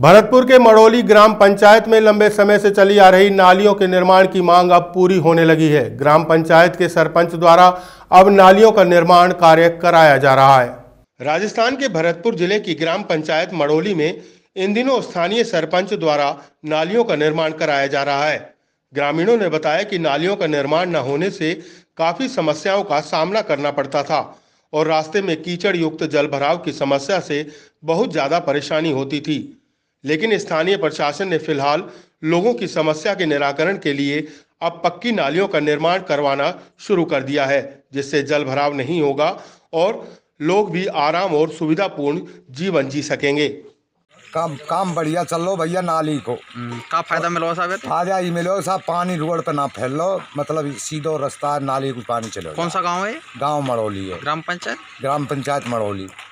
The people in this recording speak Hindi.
भरतपुर के मड़ोली ग्राम पंचायत में लंबे समय से चली आ रही नालियों के निर्माण की मांग अब पूरी होने लगी है ग्राम पंचायत के सरपंच द्वारा अब नालियों का निर्माण कार्य कराया जा रहा है राजस्थान के भरतपुर जिले की ग्राम पंचायत मड़ोली में इन दिनों स्थानीय सरपंच द्वारा नालियों का निर्माण कराया जा रहा है ग्रामीणों ने बताया कि नालियों का निर्माण न होने से काफी समस्याओं का सामना करना पड़ता था और रास्ते में कीचड़ युक्त जल भराव की समस्या से बहुत ज्यादा परेशानी होती थी लेकिन स्थानीय प्रशासन ने फिलहाल लोगों की समस्या के निराकरण के लिए अब पक्की नालियों का निर्माण करवाना शुरू कर दिया है जिससे जल भराव नहीं होगा और लोग भी आराम और सुविधापूर्ण जीवन जी सकेंगे काम काम बढ़िया चल लो भैया नाली को हम्म, का फायदा मिलो साहब तो? फायदा ही मिलो साहब पानी रोड पे ना फैल लो मतलब सीधो रास्ता नाली को पानी चलो कौन सा गांव है गांव मड़ोली है ग्राम पंचायत ग्राम पंचायत मड़ोली